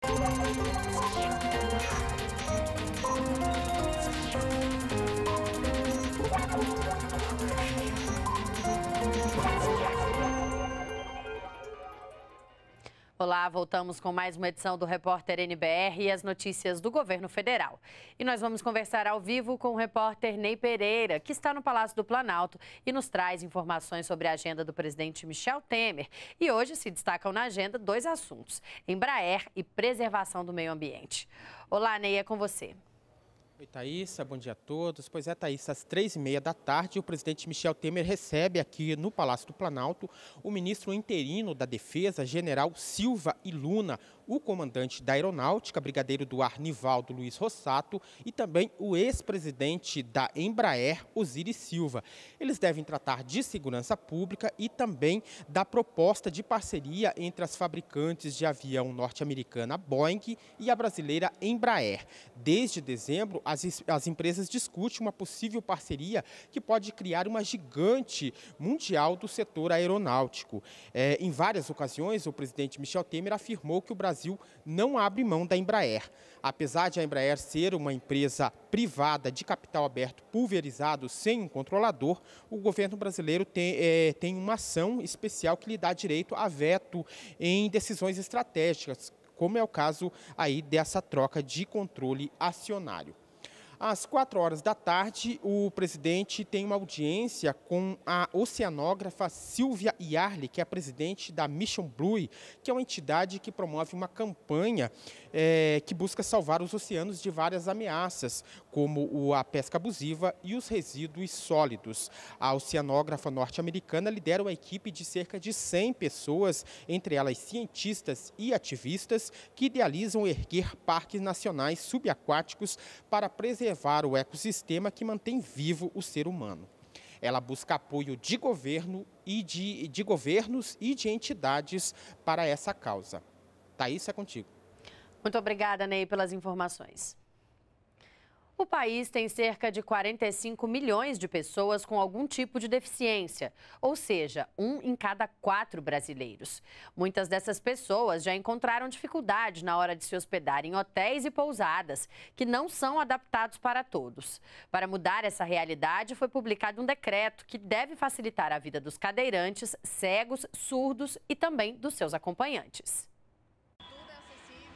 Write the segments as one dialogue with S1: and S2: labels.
S1: Thank you. Olá, voltamos com mais uma edição do Repórter NBR e as notícias do governo federal. E nós vamos conversar ao vivo com o repórter Ney Pereira, que está no Palácio do Planalto e nos traz informações sobre a agenda do presidente Michel Temer. E hoje se destacam na agenda dois assuntos: Embraer e preservação do meio ambiente. Olá, Ney, é com você.
S2: Oi, Thaís, bom dia a todos. Pois é, Thaís, às três e meia da tarde, o presidente Michel Temer recebe aqui no Palácio do Planalto o ministro interino da Defesa, general Silva e Luna o comandante da Aeronáutica, brigadeiro do ar Nivaldo Luiz Rossato, e também o ex-presidente da Embraer, Osiris Silva. Eles devem tratar de segurança pública e também da proposta de parceria entre as fabricantes de avião norte-americana Boeing e a brasileira Embraer. Desde dezembro, as, as empresas discutem uma possível parceria que pode criar uma gigante mundial do setor aeronáutico. É, em várias ocasiões, o presidente Michel Temer afirmou que o Brasil Brasil não abre mão da Embraer. Apesar de a Embraer ser uma empresa privada de capital aberto pulverizado sem um controlador, o governo brasileiro tem, é, tem uma ação especial que lhe dá direito a veto em decisões estratégicas, como é o caso aí dessa troca de controle acionário. Às quatro horas da tarde, o presidente tem uma audiência com a oceanógrafa Silvia Yarley, que é a presidente da Mission Blue, que é uma entidade que promove uma campanha é, que busca salvar os oceanos de várias ameaças, como a pesca abusiva e os resíduos sólidos. A oceanógrafa norte-americana lidera uma equipe de cerca de 100 pessoas, entre elas cientistas e ativistas, que idealizam erguer parques nacionais subaquáticos para preservar preservar o ecossistema que mantém vivo o ser humano. Ela busca apoio de governo e de, de governos e de entidades para essa causa. Thaís, é contigo.
S1: Muito obrigada, Ney, pelas informações. O país tem cerca de 45 milhões de pessoas com algum tipo de deficiência, ou seja, um em cada quatro brasileiros. Muitas dessas pessoas já encontraram dificuldade na hora de se hospedar em hotéis e pousadas, que não são adaptados para todos. Para mudar essa realidade, foi publicado um decreto que deve facilitar a vida dos cadeirantes, cegos, surdos e também dos seus acompanhantes.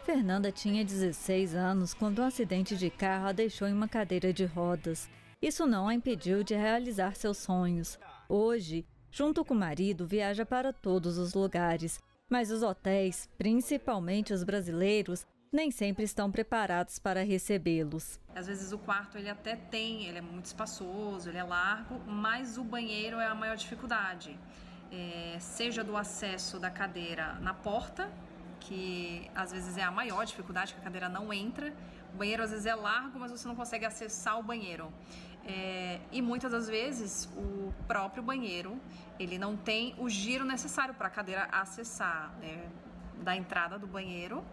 S3: Fernanda tinha 16 anos quando um acidente de carro a deixou em uma cadeira de rodas. Isso não a impediu de realizar seus sonhos. Hoje, junto com o marido, viaja para todos os lugares, mas os hotéis, principalmente os brasileiros, nem sempre estão preparados para recebê-los.
S1: Às vezes o quarto ele até tem, ele é muito espaçoso, ele é largo, mas o banheiro é a maior dificuldade. É, seja do acesso da cadeira na porta, que às vezes é a maior dificuldade, que a cadeira não entra. O banheiro às vezes é largo, mas você não consegue acessar o banheiro. É, e muitas das vezes o próprio banheiro ele não tem o giro necessário para a cadeira acessar né, da entrada do banheiro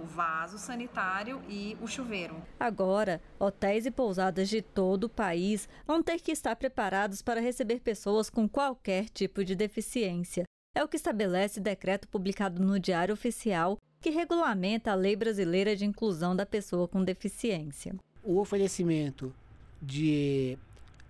S1: o vaso sanitário e o chuveiro.
S3: Agora, hotéis e pousadas de todo o país vão ter que estar preparados para receber pessoas com qualquer tipo de deficiência. É o que estabelece decreto publicado no Diário Oficial que regulamenta a Lei Brasileira de Inclusão da Pessoa com Deficiência.
S4: O oferecimento de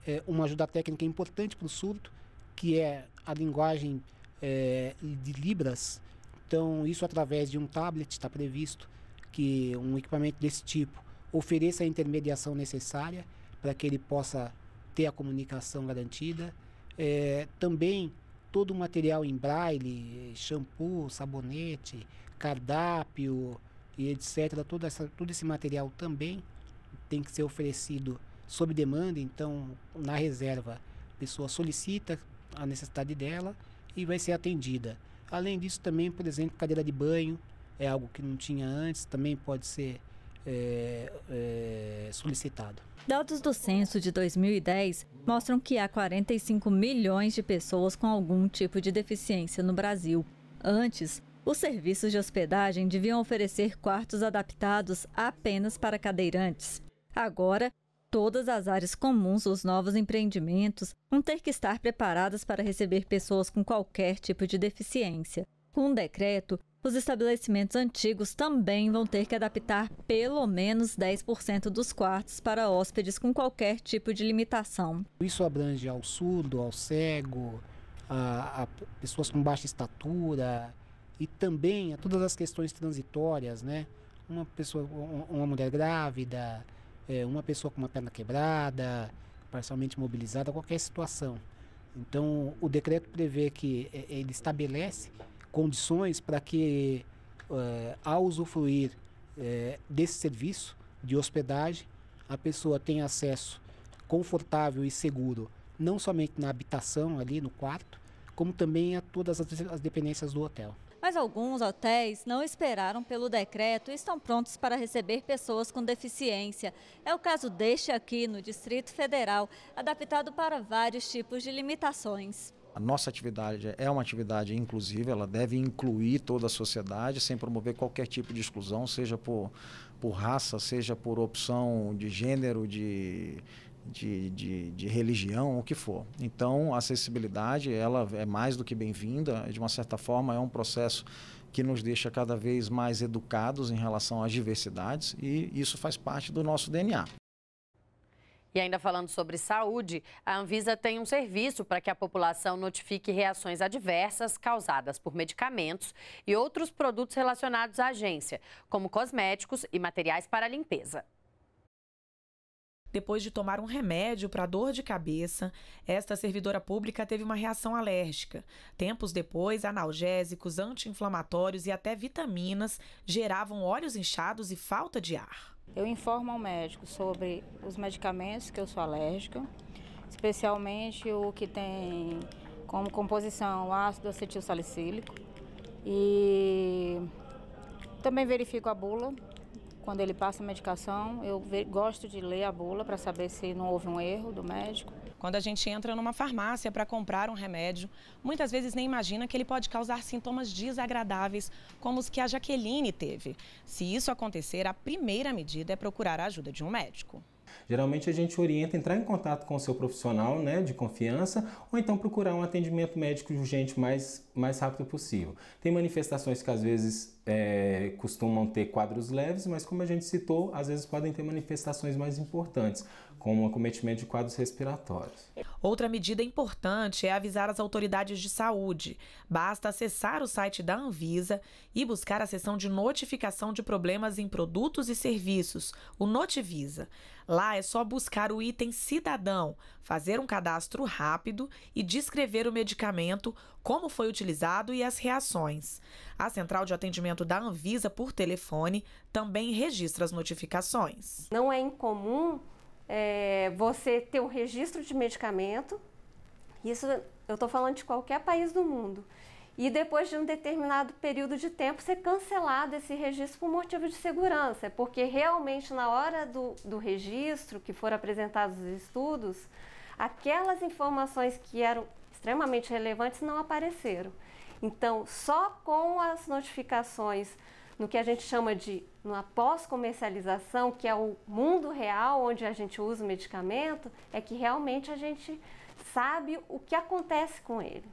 S4: é, uma ajuda técnica importante para o surdo, que é a linguagem é, de Libras. Então, isso através de um tablet está previsto que um equipamento desse tipo ofereça a intermediação necessária para que ele possa ter a comunicação garantida. É, também todo o material em braille, shampoo, sabonete, cardápio e etc. Todo, essa, todo esse material também tem que ser oferecido sob demanda, então na reserva a pessoa solicita a necessidade dela e vai ser atendida. Além disso também, por exemplo, cadeira de banho é algo que não tinha antes, também pode ser é, é, solicitado.
S3: Dados do censo de 2010 mostram que há 45 milhões de pessoas com algum tipo de deficiência no Brasil. Antes, os serviços de hospedagem deviam oferecer quartos adaptados apenas para cadeirantes. Agora, todas as áreas comuns os novos empreendimentos vão ter que estar preparadas para receber pessoas com qualquer tipo de deficiência. Com um decreto, os estabelecimentos antigos também vão ter que adaptar pelo menos 10% dos quartos para hóspedes com qualquer tipo de limitação.
S4: Isso abrange ao surdo, ao cego, a, a pessoas com baixa estatura e também a todas as questões transitórias, né? Uma pessoa, uma mulher grávida, é, uma pessoa com uma perna quebrada, parcialmente mobilizada, qualquer situação. Então, o decreto prevê que é, ele estabelece condições para que, eh, ao usufruir eh, desse serviço de hospedagem, a pessoa tenha acesso confortável e seguro, não somente na habitação ali no quarto, como também a todas as dependências do hotel.
S3: Mas alguns hotéis não esperaram pelo decreto e estão prontos para receber pessoas com deficiência. É o caso deste aqui no Distrito Federal, adaptado para vários tipos de limitações.
S2: A nossa atividade é uma atividade inclusiva, ela deve incluir toda a sociedade sem promover qualquer tipo de exclusão, seja por, por raça, seja por opção de gênero, de, de, de, de, religião, o que for. Então, a acessibilidade ela é mais do que bem-vinda, de uma certa forma, é um processo que nos deixa cada vez mais educados em relação às diversidades e isso faz parte do nosso DNA.
S1: E ainda falando sobre saúde, a Anvisa tem um serviço para que a população notifique reações adversas causadas por medicamentos e outros produtos relacionados à agência, como cosméticos e materiais para limpeza.
S5: Depois de tomar um remédio para dor de cabeça, esta servidora pública teve uma reação alérgica. Tempos depois, analgésicos, anti-inflamatórios e até vitaminas geravam olhos inchados e falta de ar. Eu informo ao médico sobre os medicamentos que eu sou alérgica, especialmente o que tem como composição ácido acetil salicílico. E também verifico a bula. Quando ele passa a medicação, eu gosto de ler a bula para saber se não houve um erro do médico. Quando a gente entra numa farmácia para comprar um remédio, muitas vezes nem imagina que ele pode causar sintomas desagradáveis, como os que a Jaqueline teve. Se isso acontecer, a primeira medida é procurar a ajuda de um médico.
S2: Geralmente a gente orienta entrar em contato com o seu profissional né, de confiança ou então procurar um atendimento médico urgente mais, mais rápido possível. Tem manifestações que às vezes é, costumam ter quadros leves, mas como a gente citou, às vezes podem ter manifestações mais importantes, como acometimento de quadros respiratórios.
S5: Outra medida importante é avisar as autoridades de saúde. Basta acessar o site da Anvisa e buscar a seção de notificação de problemas em produtos e serviços, o Notivisa. Lá é só buscar o item cidadão, fazer um cadastro rápido e descrever o medicamento, como foi utilizado e as reações. A central de atendimento da Anvisa por telefone também registra as notificações.
S3: Não é incomum é, você ter um registro de medicamento. Isso eu estou falando de qualquer país do mundo. E depois de um determinado período de tempo ser cancelado esse registro por motivo de segurança, é porque realmente na hora do, do registro que foram apresentados os estudos, aquelas informações que eram extremamente relevantes não apareceram. Então, só com as notificações no que a gente chama de na pós-comercialização, que é o mundo real onde a gente usa o medicamento,
S1: é que realmente a gente sabe o que acontece com ele.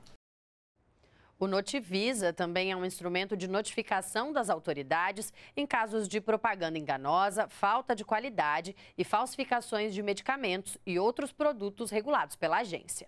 S1: O Notivisa também é um instrumento de notificação das autoridades em casos de propaganda enganosa, falta de qualidade e falsificações de medicamentos e outros produtos regulados pela agência.